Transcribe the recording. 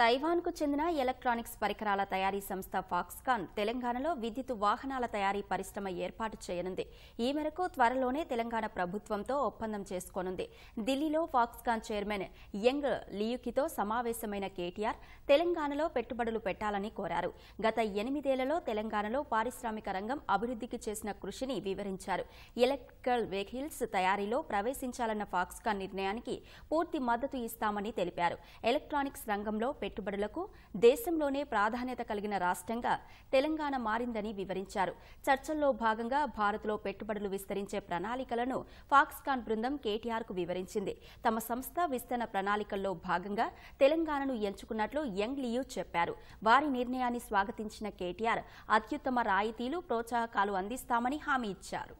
తైవాన్కు చెందిన ఎలక్ట్రానిక్స్ పరికరాల తయారీ సంస్థ ఫాక్స్కాన్ తెలంగాణలో విద్యుత్ వాహనాల తయారీ పరిశ్రమ ఏర్పాటు చేయనుంది ఈ మేరకు త్వరలోనే తెలంగాణ ప్రభుత్వంతో ఒప్పందం చేసుకోనుంది ఢిల్లీలో ఫాక్స్కాన్ చైర్మన్ యంగ్ లియుకితో సమావేశమైన కేటీఆర్ తెలంగాణలో పెట్టుబడులు పెట్టాలని కోరారు గత ఎనిమిదేళ్లలో తెలంగాణలో పారిశ్రామిక రంగం అభివృద్ధికి చేసిన కృషిని వివరించారు ఎలక్ట్రికల్ వెహికల్స్ తయారీలో ప్రవేశించాలన్న ఫాక్స్కాన్ నిర్ణయానికి పూర్తి మద్దతు ఇస్తామని తెలిపారు ఎలక్ట్రానిక్స్ రంగంలో పెట్టుబడులకు దేశంలోనే ప్రాధాన్యత కలిగిన రాష్ట్రంగా తెలంగాణ మారిందని వివరించారు చర్చల్లో భాగంగా భారత్లో పెట్టుబడులు విస్తరించే ప్రణాళికలను ఫాక్స్కాన్ బృందం కేటీఆర్కు వివరించింది తమ సంస్థ విస్తరణ ప్రణాళికల్లో భాగంగా తెలంగాణను ఎంచుకున్నట్లు యంగ్ లియూ చెప్పారు వారి నిర్ణయాన్ని స్వాగతించిన కేటీఆర్ అత్యుత్తమ రాయితీలు ప్రోత్సాహకాలు అందిస్తామని హామీ ఇచ్చారు